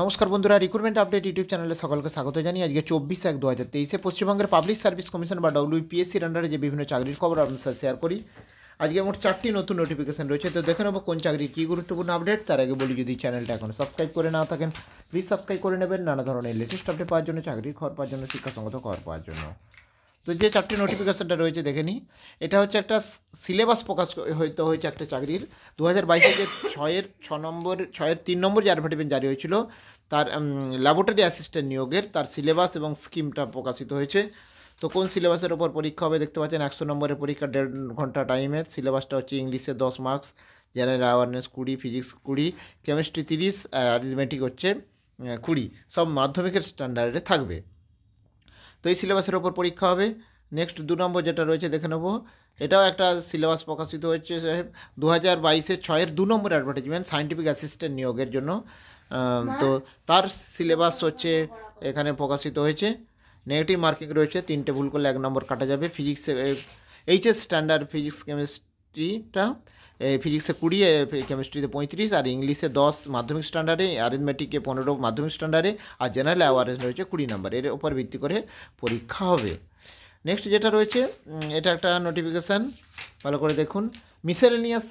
নমস্কার বন্ধুরা recruitment update YouTube চ্যানেলে সকলকে স্বাগত জানিয়ে আজকে চব্বিশ এক দু হাজার তেইশে পশ্চিমবঙ্গের পাবলিক সার্ভিস কমিশন বা ডব্লিউপিএসসির আন্ডারে যে বিভিন্ন চাকরির খবর আপনার সাথে শেয়ার করি আজকে আমার চারটি নতুন নোটিফিকেশান রয়েছে তো দেখে নেবো কোন চাকরির কী গুরুত্বপূর্ণ আপডেট তার আগে বলি যদি চ্যানেলটা এখন সাবস্ক্রাইব করে না থাকেন প্লিজ সাবস্ক্রাইব করে নেবেন নানা ধরনের লেটেস্ট আপডেট পাওয়ার জন্য চাকরির খবর পাওয়ার জন্য শিক্ষা সংগত খবর পাওয়ার জন্য তো যে চারটি নোটিফিকেশানটা রয়েছে দেখে নিই এটা হচ্ছে একটা সিলেবাস প্রকাশ হয়তো হয়েছে একটা চাকরির দু হাজার বাইশে যে ছয়ের ছ নম্বর ছয়ের তিন নম্বর যে অ্যাডভার্টিমেন্ট জারি হয়েছিল তার ল্যাবরেটরি অ্যাসিস্ট্যান্ট নিয়োগের তার সিলেবাস এবং স্কিমটা প্রকাশিত হয়েছে তো কোন সিলেবাসের ওপর পরীক্ষা হবে দেখতে পাচ্ছেন একশো নম্বরের পরীক্ষা দেড় ঘন্টা টাইমের সিলেবাসটা হচ্ছে ইংলিশে দশ মার্কস জেনারেল অ্যাওয়ারনেস কুড়ি ফিজিক্স কুড়ি কেমিস্ট্রি তিরিশ আর অ্যারিথমেটিক হচ্ছে কুড়ি সব মাধ্যমিকের স্ট্যান্ডার্ডে থাকবে তো এই সিলেবাসের ওপর পরীক্ষা হবে নেক্সট দু নম্বর যেটা রয়েছে দেখে নেবো এটাও একটা সিলেবাস প্রকাশিত হচ্ছে সাহেব দু হাজার বাইশের ছয়ের দু নম্বর অ্যাডভার্টাইজমেন্ট সায়েন্টিফিক অ্যাসিস্ট্যান্ট নিয়োগের জন্য তো তার সিলেবাস হচ্ছে এখানে প্রকাশিত হয়েছে নেগেটিভ মার্কিং রয়েছে তিনটে ভুল করলে এক নম্বর কাটা যাবে ফিজিক্স এইচএস স্ট্যান্ডার্ড ফিজিক্স কেমিস্ট্রিটা ফিজিক্সে কুড়ি কেমিস্ট্রিতে পঁয়ত্রিশ আর ইংলিশে দশ মাধ্যমিক স্ট্যান্ডার্ডে অ্যারেথমেটিকে পনেরো মাধ্যমিক স্ট্যান্ডার্ডে আর জেনারেল অ্যাওয়ারেন্স রয়েছে কুড়ি নাম্বার এর উপর ভিত্তি করে পরীক্ষা হবে নেক্সট যেটা রয়েছে এটা একটা নোটিফিকেশান ভালো করে দেখুন মিসেলেনিয়াস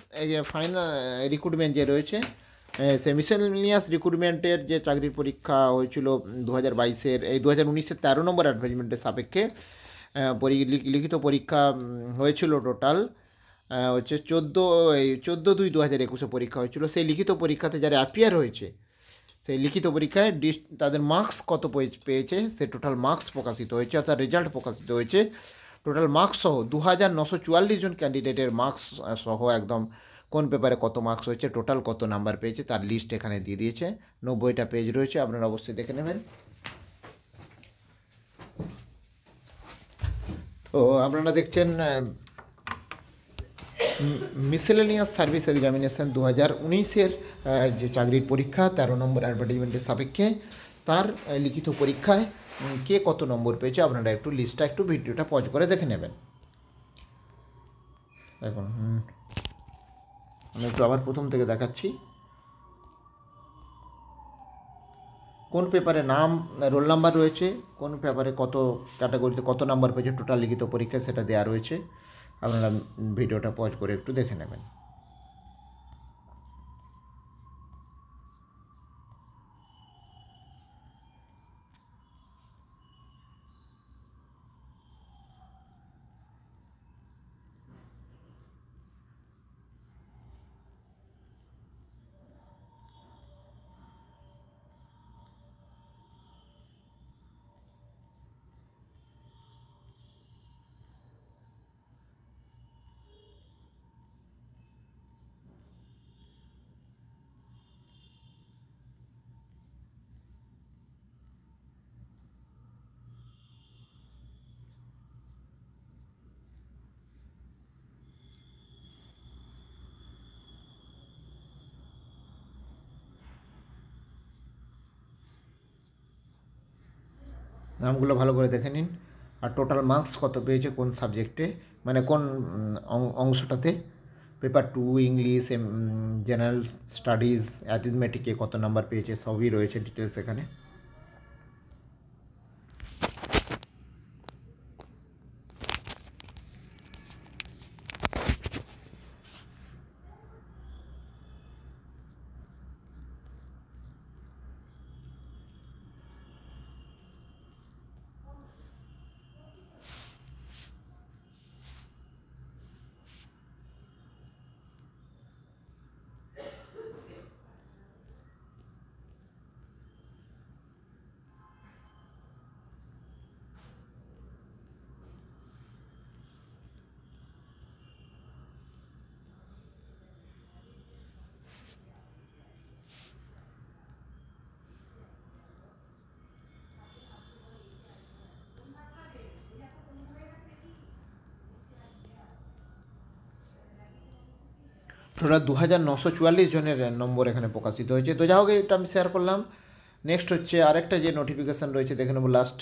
ফাইনাল রিক্রুটমেন্ট যে রয়েছে সে মিসেলেনিয়াস রিক্রুটমেন্টের যে চাকরির পরীক্ষা হয়েছিল দু হাজার বাইশের এই দু হাজার উনিশের তেরো নম্বর অ্যাডভার্টাইজমেন্টের সাপেক্ষে লিখিত পরীক্ষা হয়েছিল টোটাল হচ্ছে চোদ্দো এই চোদ্দো দুই দু হাজার একুশে পরীক্ষা হয়েছিল সেই লিখিত পরীক্ষাতে যারা অ্যাপিয়ার হয়েছে সেই লিখিত পরীক্ষায় ডিস তাদের মার্কস কত পেয়েছে সে টোটাল মার্কস প্রকাশিত হয়েছে অর্থাৎ রেজাল্ট প্রকাশিত হয়েছে টোটাল মার্কস সহ দু হাজার নশো চুয়াল্লিশ জন ক্যান্ডিডেটের মার্কস সহ একদম কোন পেপারে কত মার্কস হয়েছে টোটাল কত নাম্বার পেয়েছে তার লিস্ট এখানে দিয়ে দিয়েছে নব্বইটা পেজ রয়েছে আপনারা অবশ্যই দেখে নেবেন তো আপনারা দেখছেন মিসেলেনিয়াস সার্ভিস এক্সামিনেশান দু হাজার উনিশের যে চাকরির পরীক্ষা তেরো নম্বর অ্যাডভার্টাইজমেন্টের সাপেক্ষে তার লিখিত পরীক্ষায় কে কত নম্বর পেয়েছে আপনারা একটু লিস্টটা একটু ভিডিওটা পজ করে দেখে নেবেন এখন আমি একটু আবার প্রথম থেকে দেখাচ্ছি কোন পেপারে নাম রোল নাম্বার রয়েছে কোন পেপারে কত ক্যাটাগরিতে কত নাম্বার পেয়েছে টোটাল লিখিত পরীক্ষা সেটা দেওয়া রয়েছে আপনারা ভিডিওটা পজ করে একটু দেখে নেবেন নামগুলো ভালো করে দেখে নিন আর টোটাল মার্কস কত পেয়েছে কোন সাবজেক্টে মানে কোন অংশটাতে paper two English general studies অ্যাথমেটিকে কত নাম্বার পেয়েছে সবই রয়েছে ডিটেলস এখানে টোটাল দু হাজার নশো চুয়াল্লিশ জনের নম্বর এখানে প্রকাশিত হয়েছে তো যা হোক এটা আমি শেয়ার করলাম নেক্সট হচ্ছে আরেকটা যে নোটিফিকেশান রয়েছে দেখে নেব লাস্ট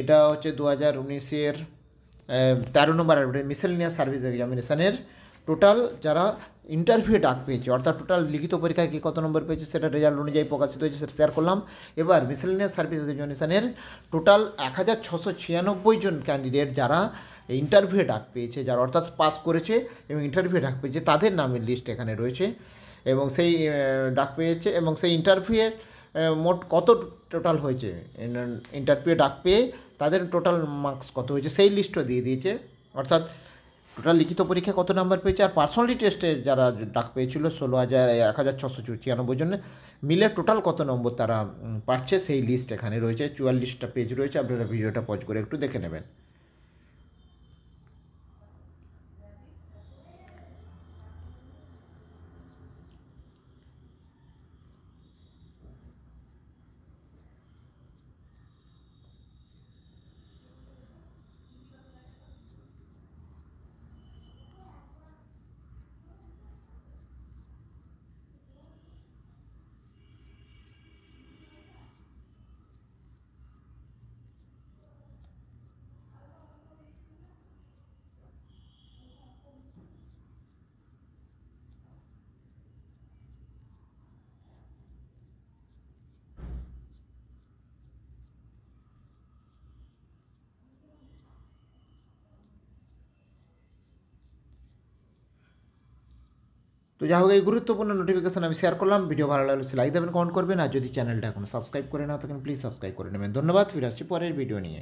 এটা হচ্ছে দু হাজার উনিশের তেরো নম্বর মিসেলিনিয়াস সার্ভিস এক্সামিনেশানের টোটাল যারা ইন্টারভিউ ডাক পেয়েছে অর্থাৎ টোটাল লিখিত পরীক্ষায় কী কত নম্বর পেয়েছে সেটা রেজাল্ট অনুযায়ী প্রকাশিত হয়েছে সেটা শেয়ার করলাম এবার মিসেলিনিয়াস সার্ভিস এক্সামিনেশানের টোটাল এক হাজার ছশো ছিয়ানব্বই জন ক্যান্ডিডেট যারা ইন্টারভিউয়ে ডাক পেয়েছে যারা অর্থাৎ পাস করেছে এবং ইন্টারভিউয়ে ডাক পেয়েছে তাদের নামের লিস্ট এখানে রয়েছে এবং সেই ডাক পেয়েছে এবং সেই ইন্টারভিউয়ের মোট কত টোটাল হয়েছে ইন্টারভিউয়ে ডাক পেয়ে তাদের টোটাল মার্কস কত হয়েছে সেই লিস্টও দিয়ে দিয়েছে অর্থাৎ টোটাল লিখিত পরীক্ষা কত নাম্বার পেয়েছে আর পার্সোনালি টেস্টে যারা ডাক পেয়েছিল ষোলো হাজার এক হাজার ছশো ছিয়ানব্বই জন্য মিলে টোটাল কত নম্বর তারা পাচ্ছে সেই লিস্ট এখানে রয়েছে চুয়াল্লিশটা পেজ রয়েছে আপনারা ভিডিওটা পজ করে একটু দেখে নেবেন তো যা হোক এই গুরুত্বপূর্ণ নোটিফিকেশন আমি শেয়ার করলাম ভিডিও ভালো লাগলে লাইক দেবেন কমেন্ট করবেন আর যদি চ্যানেলটা এখন সাবস্ক্রাইব করে না থাকেন প্লিজ সাবস্ক্রাইব করে নেবেন ধন্যবাদ ফিরে আসছি পরের ভিডিও নিয়ে